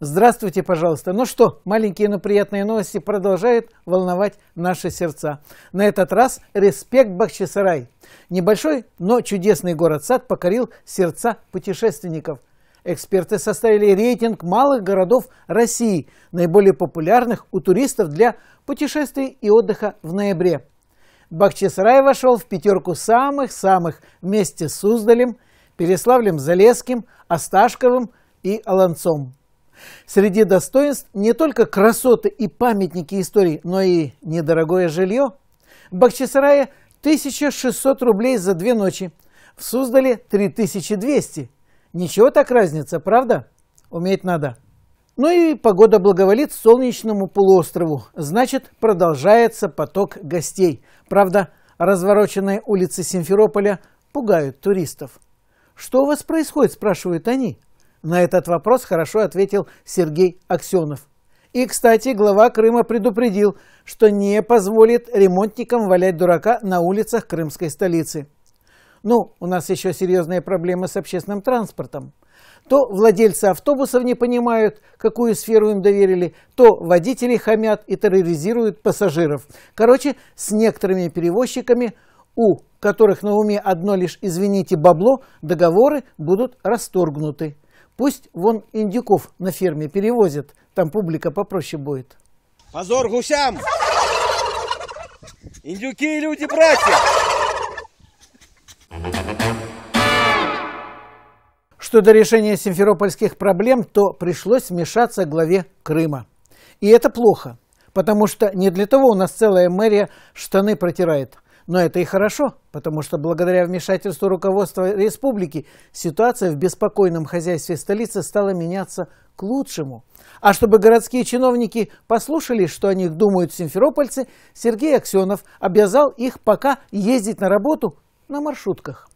Здравствуйте, пожалуйста. Ну что, маленькие, но приятные новости продолжают волновать наши сердца. На этот раз респект Бахчисарай. Небольшой, но чудесный город-сад покорил сердца путешественников. Эксперты составили рейтинг малых городов России, наиболее популярных у туристов для путешествий и отдыха в ноябре. Бахчисарай вошел в пятерку самых-самых вместе с Суздалем, Переславлем-Залесским, Осташковым и Аланцом. Среди достоинств не только красоты и памятники истории, но и недорогое жилье. В 1600 рублей за две ночи, в Суздале 3200. Ничего так разница, правда? Уметь надо. Ну и погода благоволит солнечному полуострову, значит продолжается поток гостей. Правда, развороченные улицы Симферополя пугают туристов. «Что у вас происходит?» – спрашивают они. На этот вопрос хорошо ответил Сергей Аксенов. И, кстати, глава Крыма предупредил, что не позволит ремонтникам валять дурака на улицах крымской столицы. Ну, у нас еще серьезные проблемы с общественным транспортом. То владельцы автобусов не понимают, какую сферу им доверили, то водители хамят и терроризируют пассажиров. Короче, с некоторыми перевозчиками, у которых на уме одно лишь «извините, бабло», договоры будут расторгнуты. Пусть вон индюков на ферме перевозят, там публика попроще будет. Позор гусям! Индюки и люди братья! Что до решения симферопольских проблем, то пришлось вмешаться главе Крыма. И это плохо, потому что не для того у нас целая мэрия штаны протирает – но это и хорошо, потому что благодаря вмешательству руководства республики ситуация в беспокойном хозяйстве столицы стала меняться к лучшему. А чтобы городские чиновники послушали, что о них думают симферопольцы, Сергей Аксенов обязал их пока ездить на работу на маршрутках.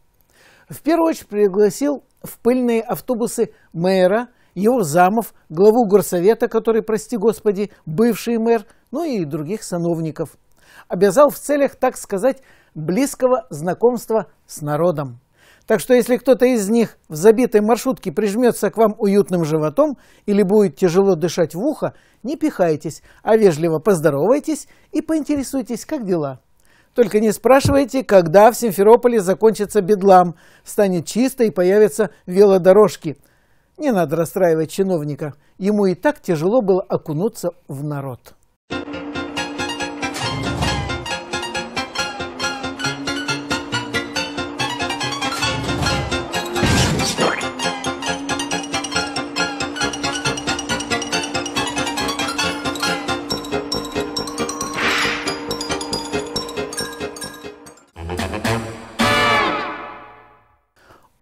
В первую очередь пригласил в пыльные автобусы мэра, его замов, главу горсовета, который, прости господи, бывший мэр, ну и других сановников – обязал в целях, так сказать, близкого знакомства с народом. Так что если кто-то из них в забитой маршрутке прижмется к вам уютным животом или будет тяжело дышать в ухо, не пихайтесь, а вежливо поздоровайтесь и поинтересуйтесь, как дела. Только не спрашивайте, когда в Симферополе закончится бедлам, станет чисто и появятся велодорожки. Не надо расстраивать чиновника, ему и так тяжело было окунуться в народ.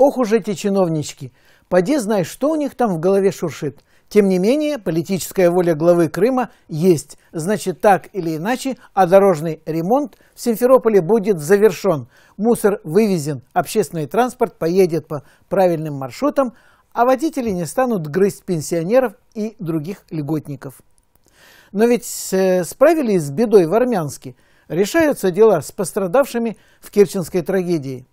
Ох уж эти чиновнички! Поди знай, что у них там в голове шуршит. Тем не менее, политическая воля главы Крыма есть. Значит, так или иначе, а дорожный ремонт в Симферополе будет завершен. Мусор вывезен, общественный транспорт поедет по правильным маршрутам, а водители не станут грызть пенсионеров и других льготников. Но ведь э, справились с бедой в Армянске. Решаются дела с пострадавшими в Керченской трагедии.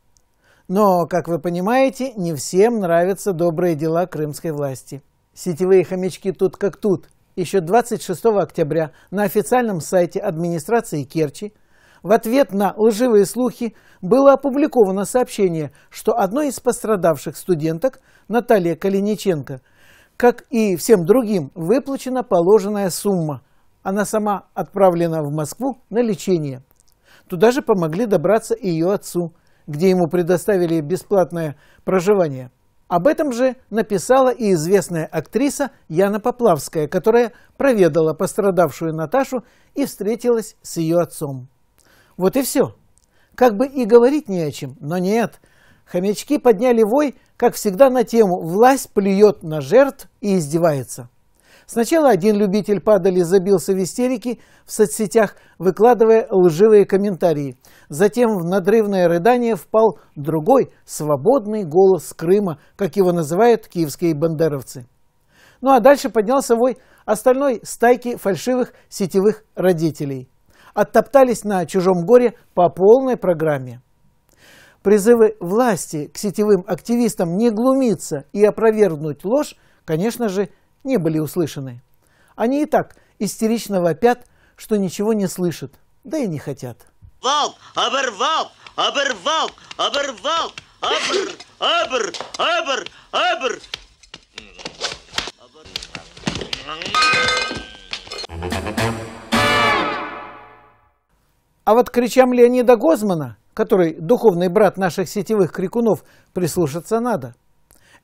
Но, как вы понимаете, не всем нравятся добрые дела крымской власти. Сетевые хомячки тут как тут. Еще 26 октября на официальном сайте администрации Керчи в ответ на лживые слухи было опубликовано сообщение, что одной из пострадавших студенток, Наталья Калиниченко, как и всем другим, выплачена положенная сумма. Она сама отправлена в Москву на лечение. Туда же помогли добраться и ее отцу, где ему предоставили бесплатное проживание. Об этом же написала и известная актриса Яна Поплавская, которая проведала пострадавшую Наташу и встретилась с ее отцом. Вот и все. Как бы и говорить не о чем, но нет. Хомячки подняли вой, как всегда, на тему «Власть плюет на жертв и издевается». Сначала один любитель падали забился в истерике в соцсетях, выкладывая лживые комментарии. Затем в надрывное рыдание впал другой, свободный голос Крыма, как его называют киевские бандеровцы. Ну а дальше поднялся вой остальной стайки фальшивых сетевых родителей. Оттоптались на чужом горе по полной программе. Призывы власти к сетевым активистам не глумиться и опровергнуть ложь, конечно же, не были услышаны. Они и так истерично вопят, что ничего не слышат, да и не хотят. Вал, оборвал, оборвал, оборвал, обр, обр, обр, обр. А вот кричам Леонида Гозмана, который духовный брат наших сетевых крикунов, прислушаться надо –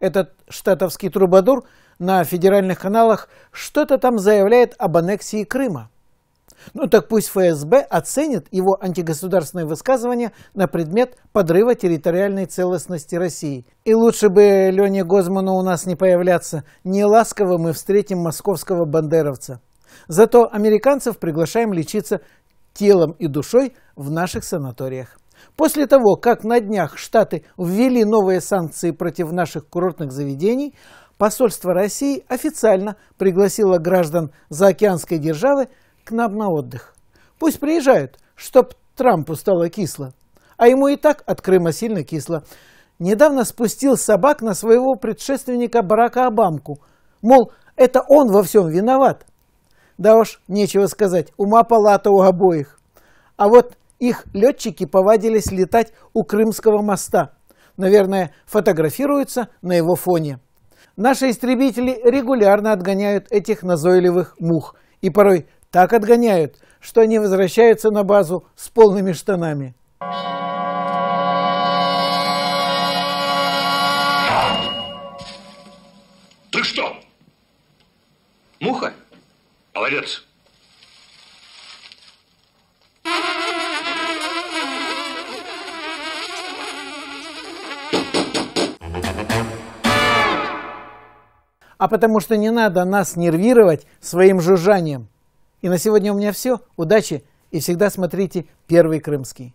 этот штатовский трубадур на федеральных каналах что-то там заявляет об аннексии Крыма. Ну так пусть ФСБ оценит его антигосударственные высказывания на предмет подрыва территориальной целостности России. И лучше бы Лене Гозману у нас не появляться, не ласково мы встретим московского бандеровца. Зато американцев приглашаем лечиться телом и душой в наших санаториях. После того, как на днях Штаты ввели новые санкции против наших курортных заведений, посольство России официально пригласило граждан заокеанской державы к нам на отдых. Пусть приезжают, чтоб Трампу стало кисло. А ему и так от Крыма сильно кисло. Недавно спустил собак на своего предшественника Барака Обамку. Мол, это он во всем виноват. Да уж, нечего сказать, ума палата у обоих. А вот их летчики повадились летать у Крымского моста. Наверное, фотографируются на его фоне. Наши истребители регулярно отгоняют этих назойливых мух. И порой так отгоняют, что они возвращаются на базу с полными штанами. Ты что? Муха? Молодец. а потому что не надо нас нервировать своим жужжанием. И на сегодня у меня все. Удачи и всегда смотрите «Первый крымский».